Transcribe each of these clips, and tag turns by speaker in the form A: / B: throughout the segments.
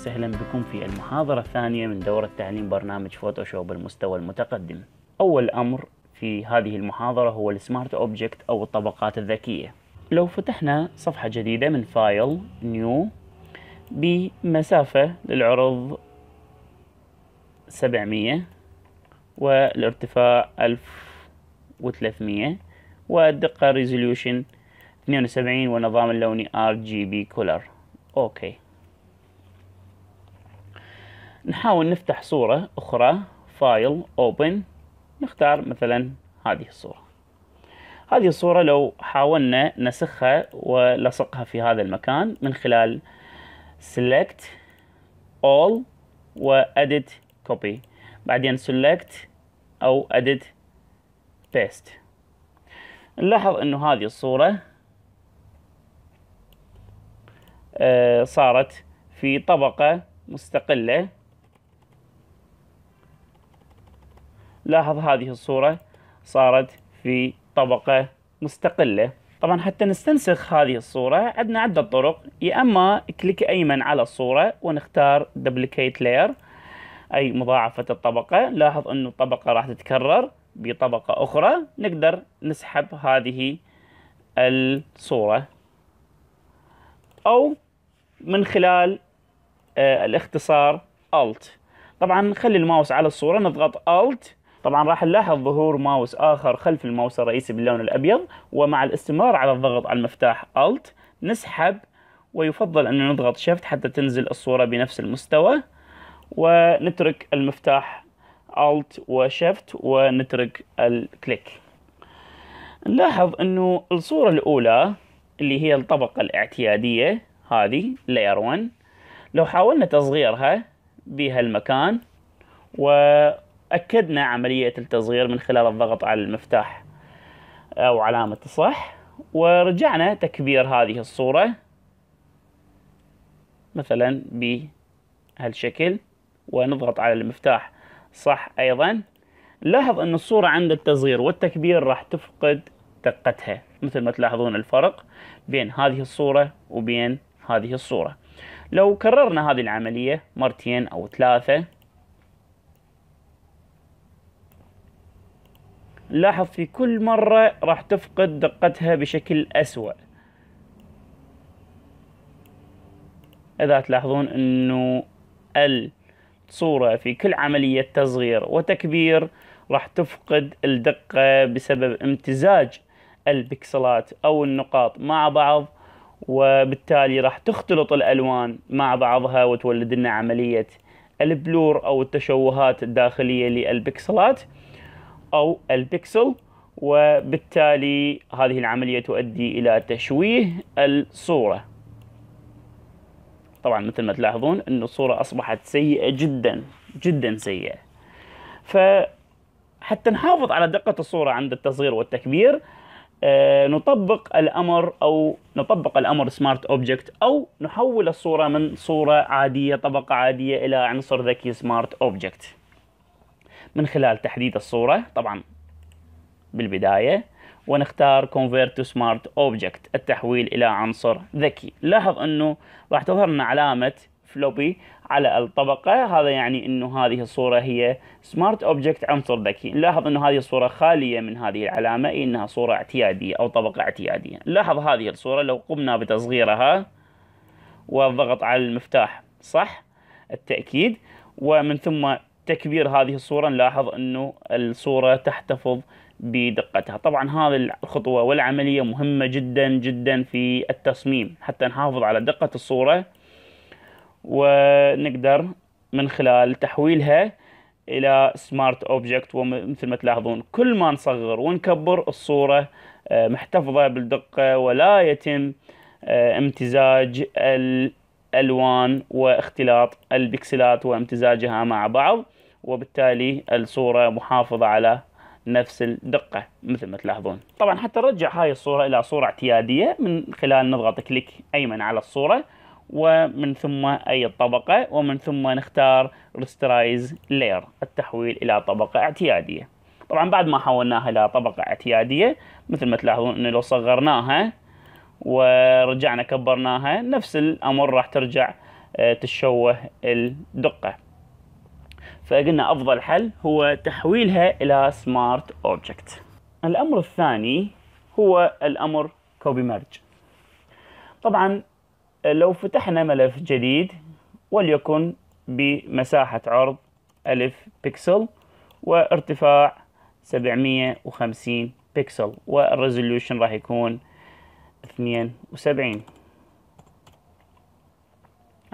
A: وسهلا بكم في المحاضرة الثانية من دورة تعليم برنامج فوتوشوب المستوى المتقدم أول أمر في هذه المحاضرة هو السمارت أوبجكت أو الطبقات الذكية لو فتحنا صفحة جديدة من فايل نيو بمسافة للعرض 700 والارتفاع 1300 والدقة ريزوليوشن 72 والنظام اللوني RGB Color أوكي نحاول نفتح صورة أخرى فايل أوبن نختار مثلا هذه الصورة هذه الصورة لو حاولنا نسخها ولصقها في هذا المكان من خلال select all و edit copy بعدين select أو edit paste نلاحظ أنه هذه الصورة آه، صارت في طبقة مستقلة لاحظ هذه الصورة صارت في طبقة مستقلة طبعا حتى نستنسخ هذه الصورة عندنا عدة طرق يا أما كليك أيمن على الصورة ونختار Duplicate Layer أي مضاعفة الطبقة لاحظ أنه الطبقة راح تتكرر بطبقة أخرى نقدر نسحب هذه الصورة أو من خلال آه، الاختصار Alt طبعا نخلي الماوس على الصورة نضغط Alt طبعا راح نلاحظ ظهور ماوس آخر خلف الماوس الرئيسي باللون الأبيض ومع الاستمرار على الضغط على المفتاح Alt نسحب ويفضل أن نضغط Shift حتى تنزل الصورة بنفس المستوى ونترك المفتاح Alt Shift ونترك الكليك نلاحظ أنه الصورة الأولى اللي هي الطبقة الاعتيادية هذه Layer 1 لو حاولنا تصغيرها بهالمكان و أكدنا عملية التصغير من خلال الضغط على المفتاح أو علامة الصح ورجعنا تكبير هذه الصورة مثلا بهالشكل ونضغط على المفتاح صح أيضا لاحظ أن الصورة عند التصغير والتكبير راح تفقد دقتها مثل ما تلاحظون الفرق بين هذه الصورة وبين هذه الصورة لو كررنا هذه العملية مرتين أو ثلاثة لاحظ في كل مرة راح تفقد دقتها بشكل أسوأ إذا تلاحظون أنه الصورة في كل عملية تصغير وتكبير راح تفقد الدقة بسبب امتزاج البكسلات أو النقاط مع بعض وبالتالي راح تختلط الألوان مع بعضها وتولد لنا عملية البلور أو التشوهات الداخلية للبكسلات أو البكسل وبالتالي هذه العملية تؤدي إلى تشويه الصورة طبعا مثل ما تلاحظون أن الصورة أصبحت سيئة جدا جدا سيئة فحتى نحافظ على دقة الصورة عند التصغير والتكبير آه، نطبق الأمر أو نطبق الأمر سمارت أوبجكت أو نحول الصورة من صورة عادية طبقة عادية إلى عنصر ذكي سمارت أوبجكت من خلال تحديد الصورة طبعا بالبداية ونختار Convert to Smart Object التحويل إلى عنصر ذكي لاحظ أنه راح تظهر لنا علامة فلوبي على الطبقة هذا يعني أنه هذه الصورة هي Smart Object عنصر ذكي نلاحظ أنه هذه الصورة خالية من هذه العلامة أنها صورة اعتيادية أو طبقة اعتيادية لاحظ هذه الصورة لو قمنا بتصغيرها والضغط على المفتاح صح التأكيد ومن ثم تكبير هذه الصورة نلاحظ أنه الصورة تحتفظ بدقتها طبعا هذه الخطوة والعملية مهمة جدا جدا في التصميم حتى نحافظ على دقة الصورة ونقدر من خلال تحويلها الى سمارت اوبجكت ومثل ما تلاحظون كل ما نصغر ونكبر الصوره آه، محتفظه بالدقه ولا يتم آه، امتزاج الالوان واختلاط البكسلات وامتزاجها مع بعض وبالتالي الصورة محافظة على نفس الدقة مثل ما تلاحظون طبعا حتى نرجع هاي الصورة إلى صورة اعتيادية من خلال نضغط كليك أيمن على الصورة ومن ثم أي طبقة ومن ثم نختار رسترايز لير التحويل إلى طبقة اعتيادية طبعا بعد ما حولناها إلى طبقة اعتيادية مثل ما تلاحظون أنه لو صغرناها ورجعنا كبرناها نفس الأمر راح ترجع آه، تشوه الدقة فقلنا أفضل حل هو تحويلها إلى سمارت أوبجكت الأمر الثاني هو الأمر كوبي ميرج طبعا لو فتحنا ملف جديد وليكن بمساحة عرض ألف بكسل وارتفاع 750 بكسل والريزوليوشن راح يكون 72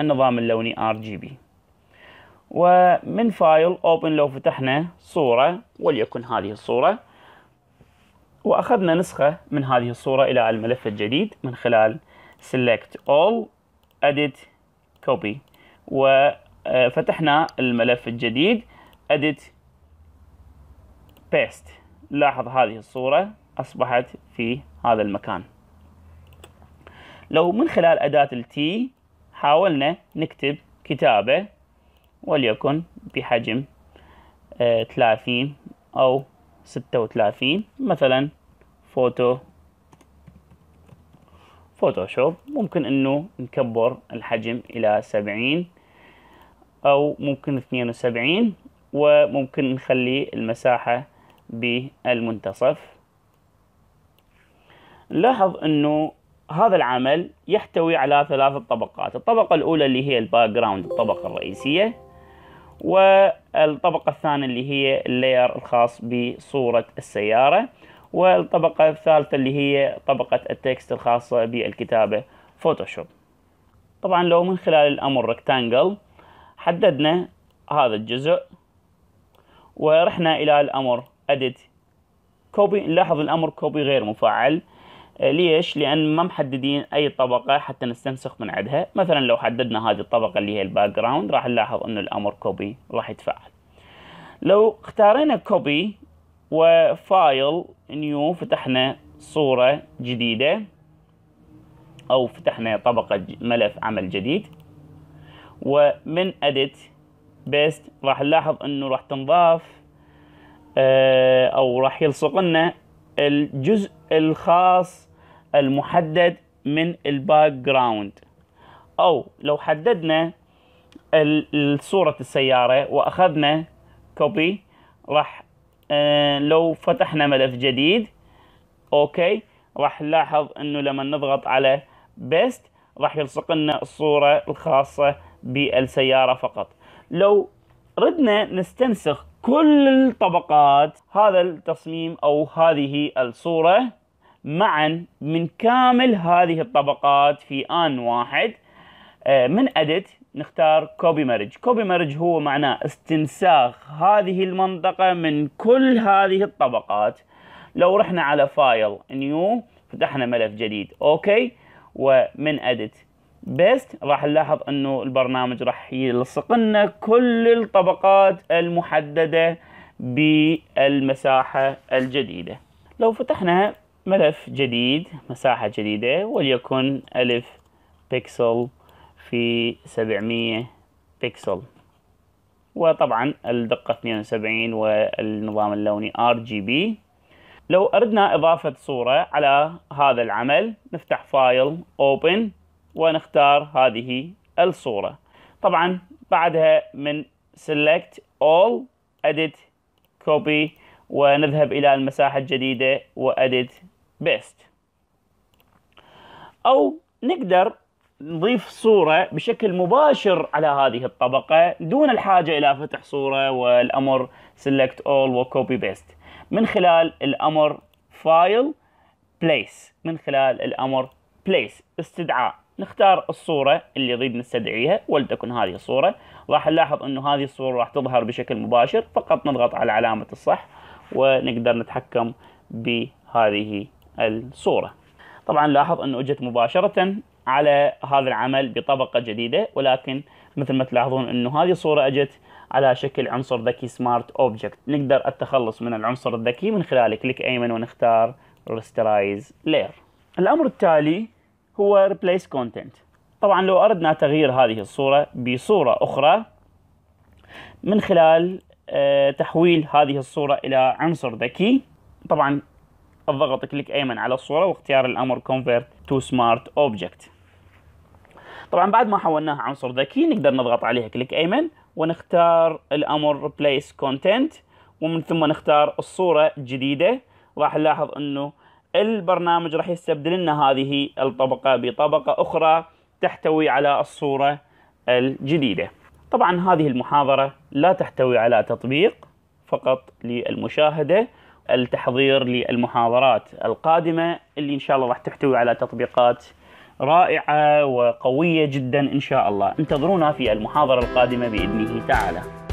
A: النظام اللوني RGB ومن فايل اوبن لو فتحنا صورة وليكن هذه الصورة واخذنا نسخة من هذه الصورة الى الملف الجديد من خلال select all edit copy وفتحنا الملف الجديد edit paste لاحظ هذه الصورة أصبحت في هذا المكان لو من خلال أداة التي حاولنا نكتب كتابة وليكن بحجم آه، ثلاثين أو ستة وثلاثين مثلا فوتو فوتوشوب ممكن انه نكبر الحجم الى سبعين او ممكن اثنين وسبعين وممكن نخلي المساحة بالمنتصف نلاحظ انه هذا العمل يحتوي على ثلاث طبقات الطبقة الاولى اللي هي الباك جراوند الطبقة الرئيسية والطبقة الثانية اللي هي اللير الخاص بصورة السيارة والطبقة الثالثة اللي هي طبقة التكست الخاصة بالكتابة فوتوشوب طبعا لو من خلال الأمر ركتانجل حددنا هذا الجزء ورحنا إلى الأمر edit كوبي نلاحظ الأمر كوبي غير مفعل آه، ليش؟ لأن ما محددين أي طبقة حتى نستنسخ من عدها مثلا لو حددنا هذه الطبقة اللي هي الباك جراوند راح نلاحظ أن الأمر كوبي راح يتفعل لو اختارينا كوبي وفايل نيو فتحنا صورة جديدة أو فتحنا طبقة ملف عمل جديد ومن اديت بيست راح نلاحظ انه راح تنضاف آه، او راح يلصق لنا الجزء الخاص المحدد من الباك جراوند او لو حددنا صورة السيارة واخذنا كوبي راح آه، لو فتحنا ملف جديد اوكي راح نلاحظ انه لما نضغط على بيست راح يلصق لنا الصورة الخاصة بالسيارة فقط لو ردنا نستنسخ كل الطبقات هذا التصميم أو هذه الصورة معا من كامل هذه الطبقات في آن واحد آه، من اديت نختار كوبي مرج كوبي مرج هو معناه استنساخ هذه المنطقة من كل هذه الطبقات لو رحنا على فايل نيو فتحنا ملف جديد اوكي ومن اديت بيست راح نلاحظ انه البرنامج راح يلصق لنا كل الطبقات المحدده بالمساحه الجديده لو فتحنا ملف جديد مساحه جديده وليكن الف بكسل في 700 بكسل وطبعا الدقه 72 والنظام اللوني RGB لو اردنا اضافه صوره على هذا العمل نفتح فايل اوبن ونختار هذه الصورة طبعا بعدها من select all edit copy ونذهب إلى المساحة الجديدة وأدت بيست أو نقدر نضيف صورة بشكل مباشر على هذه الطبقة دون الحاجة إلى فتح صورة والأمر select all وكوبي بيست من خلال الأمر file place من خلال الأمر place استدعاء نختار الصورة اللي نريد نستدعيها ولتكن هذه الصورة راح نلاحظ انه هذه الصورة راح تظهر بشكل مباشر فقط نضغط على علامة الصح ونقدر نتحكم بهذه الصورة طبعا لاحظ انه اجت مباشرة على هذا العمل بطبقة جديدة ولكن مثل ما تلاحظون انه هذه الصورة اجت على شكل عنصر ذكي سمارت اوبجكت نقدر التخلص من العنصر الذكي من خلال كليك ايمن ونختار رسترايز لير الامر التالي هو replace content طبعا لو أردنا تغيير هذه الصورة بصورة أخرى من خلال آه، تحويل هذه الصورة إلى عنصر ذكي طبعا الضغط كليك أيمن على الصورة واختيار الأمر convert to smart object طبعا بعد ما حولناها عنصر ذكي نقدر نضغط عليها كليك أيمن ونختار الأمر replace content ومن ثم نختار الصورة الجديدة راح نلاحظ أنه البرنامج راح يستبدل لنا هذه الطبقة بطبقة أخرى تحتوي على الصورة الجديدة طبعا هذه المحاضرة لا تحتوي على تطبيق فقط للمشاهدة التحضير للمحاضرات القادمة اللي إن شاء الله راح تحتوي على تطبيقات رائعة وقوية جدا إن شاء الله انتظرونا في المحاضرة القادمة بإذنه تعالى